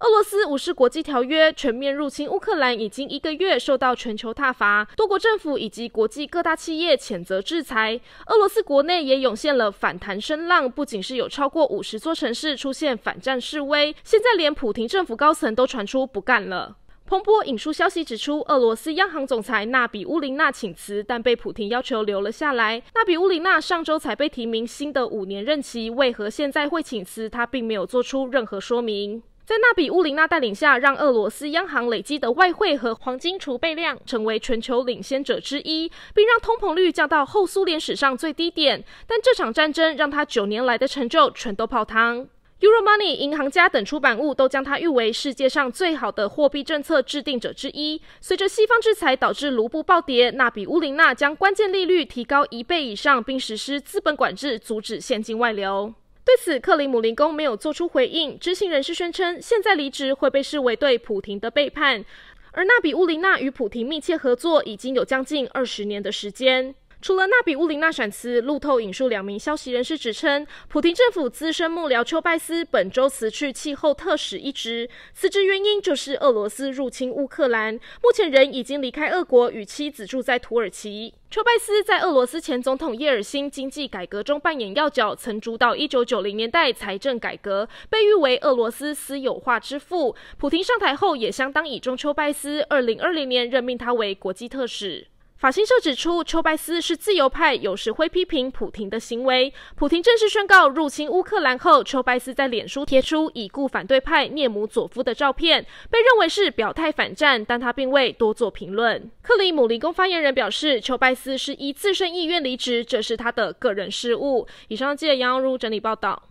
俄罗斯无视国际条约，全面入侵乌克兰，已经一个月受到全球挞伐，多国政府以及国际各大企业谴责制裁。俄罗斯国内也涌现了反弹声浪，不仅是有超过五十座城市出现反战示威，现在连普廷政府高层都传出不干了。彭博引述消息指出，俄罗斯央行总裁纳比乌林娜请辞，但被普廷要求留了下来。纳比乌林娜上周才被提名新的五年任期，为何现在会请辞？他并没有做出任何说明。在纳比乌林娜带领下，让俄罗斯央行累积的外汇和黄金储备量成为全球领先者之一，并让通膨率降到后苏联史上最低点。但这场战争让他九年来的成就全都泡汤。EuroMoney、银行家等出版物都将他誉为世界上最好的货币政策制定者之一。随着西方制裁导致卢布暴跌，纳比乌林娜将关键利率提高一倍以上，并实施资本管制，阻止现金外流。对此，克里姆林宫没有做出回应。知情人士宣称，现在离职会被视为对普廷的背叛。而纳比乌林娜与普廷密切合作已经有将近二十年的时间。除了纳比乌林纳闪斯，路透引述两名消息人士指称，普京政府资深幕僚丘拜斯本周辞去气候特使一职，辞职原因就是俄罗斯入侵乌克兰。目前人已经离开俄国，与妻子住在土耳其。丘拜斯在俄罗斯前总统叶尔辛经济改革中扮演要角，曾主导一九九零年代财政改革，被誉为俄罗斯私有化之父。普京上台后也相当倚重丘拜斯，二零二零年任命他为国际特使。法新社指出，丘拜斯是自由派，有时会批评普廷的行为。普廷正式宣告入侵乌克兰后，丘拜斯在脸书贴出已故反对派涅姆佐夫的照片，被认为是表态反战，但他并未多做评论。克里姆林宫发言人表示，丘拜斯是依自身意愿离职，这是他的个人事务。以上，记者杨洋如整理报道。